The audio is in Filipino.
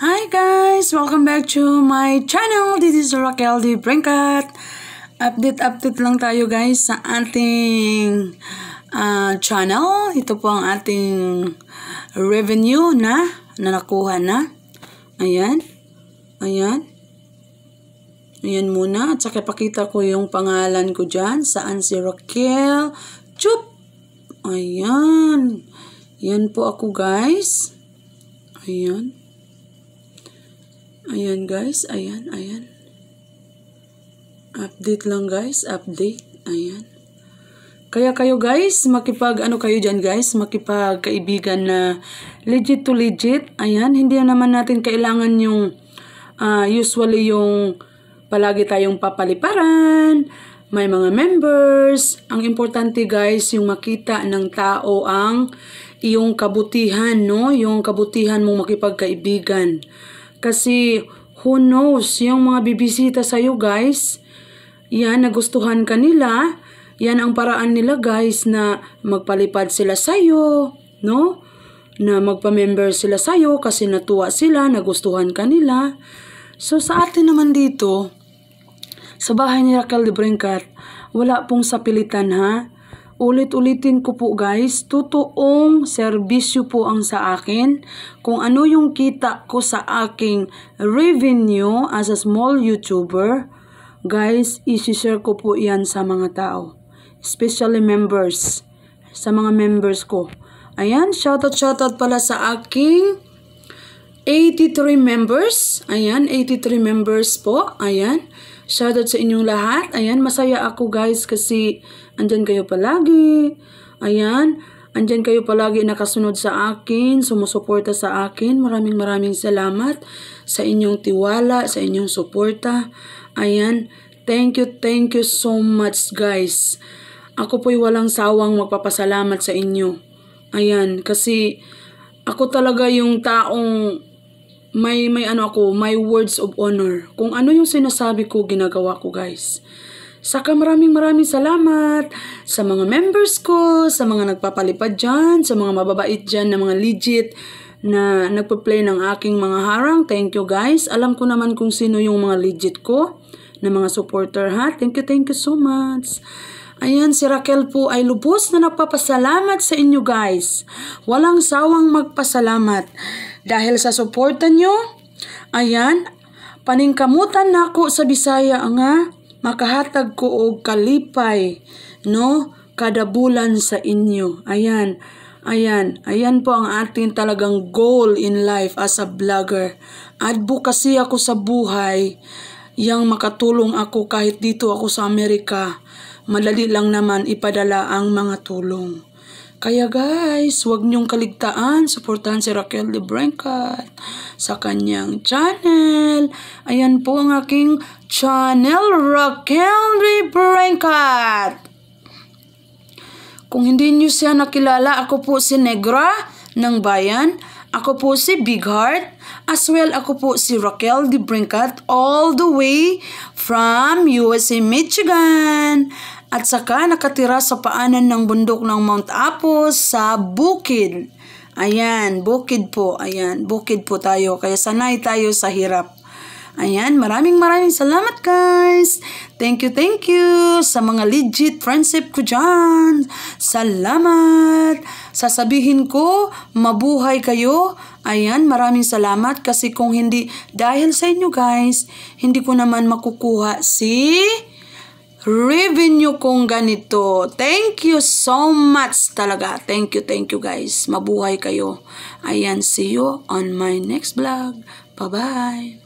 Hi guys! Welcome back to my channel. This is Raquel D. Brinkat. Update-update lang tayo guys sa ating uh, channel. Ito po ang ating revenue na, na nakuha na. Ayan. Ayan. Ayan muna. At saka pakita ko yung pangalan ko dyan. Saan si Raquel? Chup! Ayan. Ayan po ako guys. Ayan. Ayan guys, ayan, ayan. Update lang guys, update. Ayan. Kaya kayo guys, makipag ano kayo dyan guys, makipag kaibigan na legit to legit. Ayan, hindi naman natin kailangan yung uh, usually yung palagi tayong papaliparan, may mga members. Ang importante guys, yung makita ng tao ang iyong kabutihan, no? Yung kabutihan mong makipagkaibigan. Kasi who knows yung mga bibisita sa'yo guys. Yan, nagustuhan ka nila. Yan ang paraan nila guys na magpalipad sila sa'yo. No? Na magpamember sila sa'yo kasi natuwa sila, nagustuhan ka nila. So sa atin naman dito, sa bahay ni Raquel de Brincat, wala pong sapilitan ha. Ulit-ulitin ko po guys, totoong serbisyo po ang sa akin. Kung ano yung kita ko sa aking revenue as a small YouTuber, guys, isishare ko po yan sa mga tao. Especially members, sa mga members ko. Ayan, shoutout shoutout pala sa aking 83 members. Ayan, 83 members po. Ayan. Shoutout sa inyong lahat. Ayan, masaya ako guys kasi andyan kayo palagi. Ayan, andyan kayo palagi nakasunod sa akin, sumusuporta sa akin. Maraming maraming salamat sa inyong tiwala, sa inyong suporta. Ayan, thank you, thank you so much guys. Ako po'y walang sawang magpapasalamat sa inyo. Ayan, kasi ako talaga yung taong may, may ano ako, my words of honor. Kung ano yung sinasabi ko, ginagawa ko guys. Saka maraming maraming salamat sa mga members ko, sa mga nagpapalipad dyan, sa mga mababait dyan na mga legit na nagpa-play ng aking mga harang. Thank you guys. Alam ko naman kung sino yung mga legit ko na mga supporter ha. Thank you, thank you so much. Ayan, si Raquel po ay lubos na nagpapasalamat sa inyo guys. Walang sawang magpasalamat. Dahil sa suporta nyo, ayan, paningkamutan na ako sa Bisaya nga, makahatag ko og kalipay, no? Kada bulan sa inyo. Ayan, ayan, ayan po ang ating talagang goal in life as a vlogger. Advocacy ako sa buhay, yang makatulong ako kahit dito ako sa Amerika. Madali lang naman ipadala ang mga tulong. Kaya guys, huwag niyong kaligtaan, suportahan si Raquel Librenkat sa kanyang channel. Ayan po ang aking channel, Raquel Librenkat. Kung hindi niyo siya nakilala, ako po si Negra ng Bayan. Ako po si Big Heart. As well, ako po si Raquel Librenkat all the way from USA, Michigan at saka nakatira sa paanan ng bundok ng Mount Apo sa bukid. Ayan, bukid po. Ayan, bukid po tayo. Kaya sanay tayo sa hirap. Ayan, maraming maraming salamat guys. Thank you, thank you sa mga legit friendship ko dyan. Salamat. Sasabihin ko, mabuhay kayo. Ayan, maraming salamat kasi kung hindi, dahil sa inyo guys, hindi ko naman makukuha si revenue kong ganito. Thank you so much talaga. Thank you, thank you guys. Mabuhay kayo. Ayan, see you on my next vlog. Bye-bye.